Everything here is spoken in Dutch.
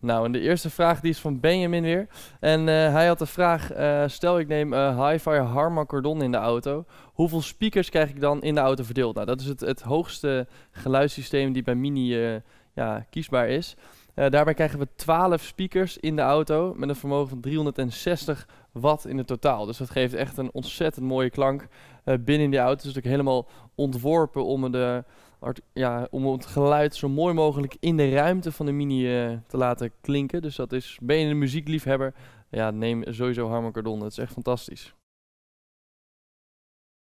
Nou, en de eerste vraag die is van Benjamin weer. En eh, hij had de vraag, eh, stel ik neem uh, hi-fi Cordon in de auto. Hoeveel speakers krijg ik dan in de auto verdeeld? Nou, dat is het, het hoogste geluidssysteem die bij Mini ja, kiesbaar is. Eh, daarbij krijgen we 12 speakers in de auto met een vermogen van 360 watt in het totaal. Dus dat geeft echt een ontzettend mooie klank eh, binnen die auto. Het is natuurlijk helemaal ontworpen om, de, ja, om het geluid zo mooi mogelijk in de ruimte van de Mini eh, te laten klinken. Dus dat is, ben je een muziekliefhebber, ja, neem sowieso Harman Kardon. Dat is echt fantastisch.